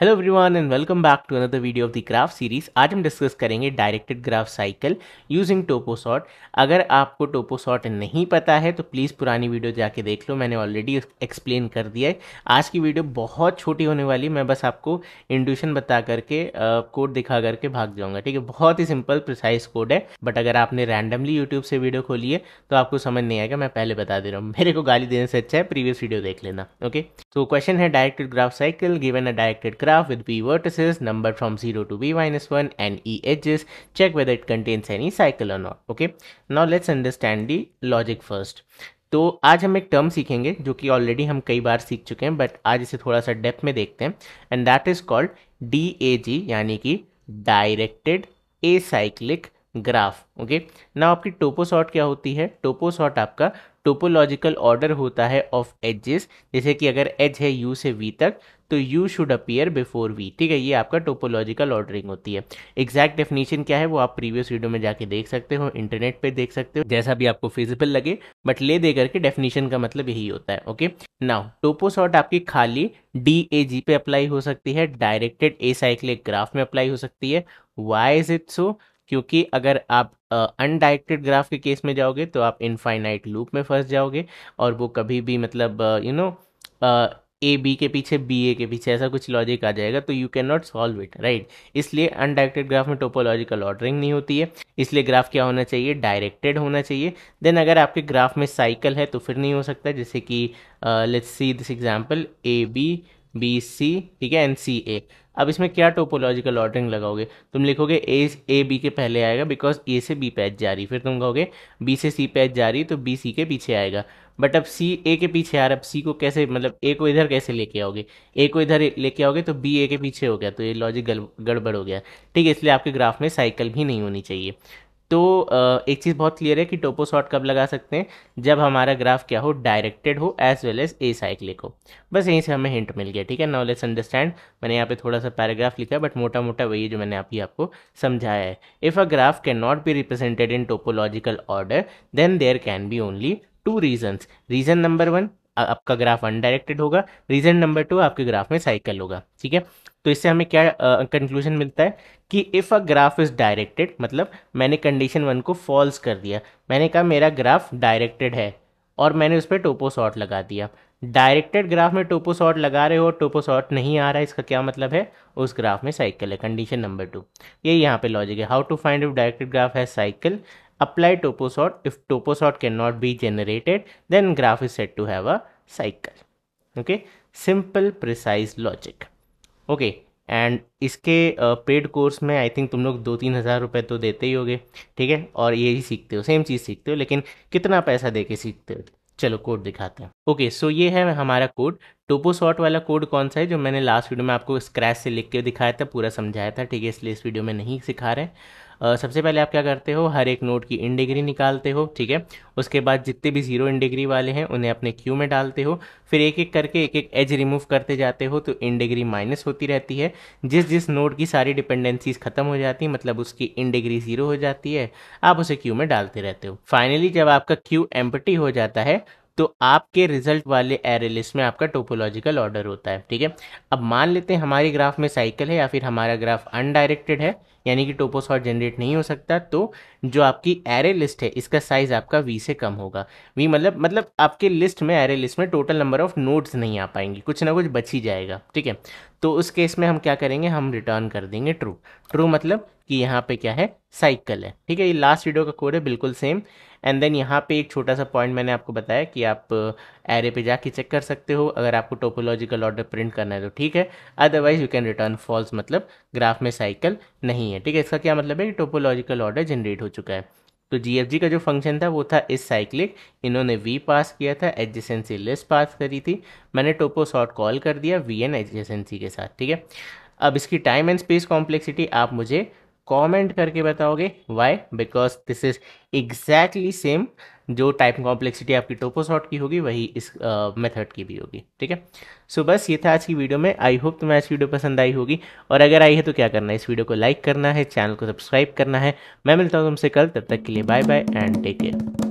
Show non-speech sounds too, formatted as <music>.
Hello everyone and welcome back to another video of the graph series आज हम discuss करेंगे directed graph cycle using topo sort अगर आपको टोपोसॉट नहीं पता है तो प्लीज़ पुरानी वीडियो जाके देख लो मैंने ऑलरेडी एक्सप्लेन कर दिया है आज की वीडियो बहुत छोटी होने वाली मैं बस आपको इंड्यूशन बता करके कोड दिखा करके भाग जाऊँगा ठीक है बहुत ही सिंपल प्रिसाइज कोड है बट अगर आपने रैंडमली यूट्यूब से वीडियो खोली है तो आपको समझ नहीं आएगा मैं पहले बता दे रहा हूँ <laughs> मेरे को गाली देने से अच्छा है प्रीवियस वीडियो देख लेना ओके तो क्वेश्चन है directed graph cycle given a directed graph graph with b vertices numbered from 0 to b minus 1 and e edges. Check whether it contains any cycle or not. Okay. Now let's understand the logic first. तो आज हम एक term सीखेंगे जो कि already हम कई बार सीख चुके हैं बट आज इसे थोड़ा सा डेप्थ में देखते हैं and that is called D यानी कि directed a cyclic graph okay ना आपकी टोपो क्या होती है टोपो आपका टोपोलॉजिकल ऑर्डर होता है ऑफ एजेस जैसे कि अगर एज है यू से वी तक तो U should appear before V ठीक है ये आपका टोपोलॉजिकल ऑर्डरिंग होती है एग्जैक्ट डेफिनेशन क्या है वो आप प्रीवियस वीडियो में जाके देख सकते हो इंटरनेट पे देख सकते हो जैसा भी आपको फिजिबल लगे बट ले दे करके डेफिनेशन का मतलब यही होता है ओके नाउ टोपो आपकी खाली डी ए जी पे अप्लाई हो सकती है डायरेक्टेड ए साइक्लिक ग्राफ में अप्लाई हो सकती है वाई इज इट सो क्योंकि अगर आप अनडायरेक्टेड ग्राफ के केस में जाओगे तो आप इनफाइनाइट लूप में फंस जाओगे और वो कभी भी मतलब यू नो ए बी के पीछे बी ए के पीछे ऐसा कुछ लॉजिक आ जाएगा तो you can not solve it right इसलिए अनडायरेक्टेड ग्राफ में टोपोलॉजिकल ऑर्डरिंग नहीं होती है इसलिए ग्राफ क्या होना चाहिए डायरेक्टेड होना चाहिए देन अगर आपके ग्राफ में साइकिल है तो फिर नहीं हो सकता जैसे कि let's see this example A B B C ठीक है एन सी ए अब इसमें क्या टोपोलॉजिकल ऑर्डरिंग लगाओगे तुम लिखोगे ए ए बी के पहले आएगा बिकॉज ए से बी पैच जा रही फिर तुम कहोगे बी से सी पैच जा रही तो बी सी के पीछे आएगा बट अब सी ए के पीछे आ रहा अब सी को कैसे मतलब ए को इधर कैसे लेके आओगे ए को इधर लेके आओगे तो बी ए के पीछे हो गया तो ये लॉजिक गड़बड़ हो गया ठीक है इसलिए आपके ग्राफ में साइकिल भी नहीं होनी चाहिए तो एक चीज़ बहुत क्लियर है कि टोपो शॉर्ट कब लगा सकते हैं जब हमारा ग्राफ क्या हो डायरेक्टेड हो as well as a cyclic हो बस यहीं से हमें हिंट मिल गया ठीक है नाउ लेट्स अंडरस्टैंड मैंने यहाँ पे थोड़ा सा पैराग्राफ लिखा है बट मोटा मोटा वही है जो मैंने अभी आपको समझाया है if a graph can not be represented in topological order then there can be only two reasons reason number one आपका ग्राफ अनडायरेक्टेड होगा रीजन नंबर टू आपके ग्राफ में साइकिल होगा ठीक है तो इससे हमें क्या कंक्लूजन uh, मिलता है कि if a graph is directed मतलब मैंने कंडीशन वन को फॉल्स कर दिया मैंने कहा मेरा ग्राफ डायरेक्टेड है और मैंने उस पर टोपो शॉर्ट लगा दिया डायरेक्टेड ग्राफ में टोपो शॉर्ट लगा रहे हो टोपो शॉर्ट नहीं आ रहा है इसका क्या मतलब है उस ग्राफ में साइकिल है कंडीशन नंबर टू ये यहाँ पे लॉजिक है how to find if directed graph है cycle if topo sort can not be generated then graph is set to have a cycle okay simple precise logic okay and इसके paid uh, course में I think तुम लोग दो तीन हज़ार रुपये तो देते ही होगे ठीक है और ये ही सीखते हो सेम चीज़ सीखते हो लेकिन कितना पैसा दे के सीखते हो चलो कोड दिखाते हैं ओके सो ये है हमारा कोड टोपो शॉट वाला कोड कौन सा है जो मैंने लास्ट वीडियो में आपको स्क्रैच से लिख के दिखाया था पूरा समझाया था ठीक है इसलिए इस वीडियो में नहीं सिखा रहे Uh, सबसे पहले आप क्या करते हो हर एक नोट की इन डिग्री निकालते हो ठीक है उसके बाद जितने भी जीरो इन डिग्री वाले हैं उन्हें अपने क्यू में डालते हो फिर एक एक करके एक एक एज रिमूव करते जाते हो तो इन डिग्री माइनस होती रहती है जिस जिस नोट की सारी डिपेंडेंसीज खत्म हो जाती है मतलब उसकी इन डिग्री जीरो हो जाती है आप उसे क्यू में डालते रहते हो फाइनली जब आपका क्यू एम्पटी हो जाता है तो आपके रिजल्ट वाले एरे लिस्ट में आपका टोपोलॉजिकल ऑर्डर होता है ठीक है अब मान लेते हैं हमारे ग्राफ में साइकिल है या फिर हमारा ग्राफ अनडायरेक्टेड है यानी कि टोपोसॉट जनरेट नहीं हो सकता तो जो आपकी एरे लिस्ट है इसका साइज़ आपका वी से कम होगा वी मतलब मतलब आपके लिस्ट में एरे लिस्ट में टोटल नंबर ऑफ नोड्स नहीं आ पाएंगे कुछ ना कुछ बच ही जाएगा ठीक है तो उस केस में हम क्या करेंगे हम रिटर्न कर देंगे ट्रू ट्रू मतलब कि यहाँ पे क्या है साइकिल है ठीक है ये लास्ट वीडियो का कोड है बिल्कुल सेम एंड देन यहाँ पे एक छोटा सा पॉइंट मैंने आपको बताया कि आप एरे uh, पे जाके चेक कर सकते हो अगर आपको टोपोलॉजिकल ऑर्डर प्रिंट करना है तो ठीक है otherwise you can return false मतलब ग्राफ में साइकिल नहीं है ठीक है इसका क्या मतलब है कि टोपोलॉजिकल ऑर्डर जनरेट हो चुका है तो जी का जो फंक्शन था वो था इस साइक्लिक इन्होंने वी पास किया था एडजेसेंसी लिस्ट पास करी थी मैंने टोपो शॉर्ट कॉल कर दिया वी एन एडजेसेंसी के साथ ठीक है अब इसकी टाइम एंड स्पेस कॉम्प्लेक्सिटी आप मुझे कमेंट करके बताओगे why because this is exactly same जो टाइप कॉम्प्लेक्सिटी आपकी टोपोसॉट की होगी वही इस मेथड uh, की भी होगी ठीक है सो बस ये था आज की वीडियो में आई होप तुम्हें आज की वीडियो पसंद आई होगी और अगर आई है तो क्या करना है इस वीडियो को लाइक करना है चैनल को सब्सक्राइब करना है मैं मिलता हूँ तुमसे कल तब तक के लिए bye bye and take care